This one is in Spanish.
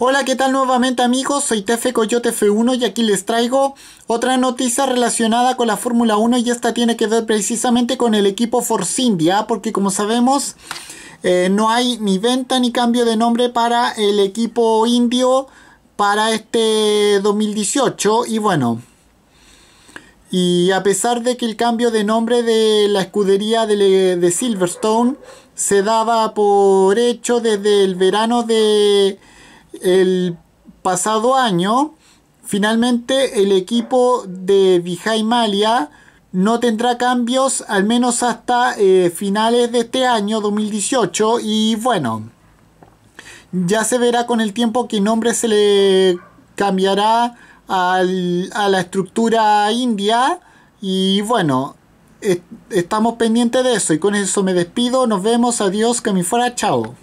Hola, ¿qué tal nuevamente amigos? Soy Tefe Coyote F1 y aquí les traigo otra noticia relacionada con la Fórmula 1 y esta tiene que ver precisamente con el equipo Force India porque como sabemos eh, no hay ni venta ni cambio de nombre para el equipo indio para este 2018 y bueno... Y a pesar de que el cambio de nombre de la escudería de Silverstone se daba por hecho desde el verano de el pasado año, finalmente el equipo de Vijay Malia no tendrá cambios al menos hasta eh, finales de este año 2018 y bueno, ya se verá con el tiempo qué nombre se le cambiará a la estructura india y bueno, estamos pendientes de eso y con eso me despido, nos vemos, adiós, que me fuera, chao.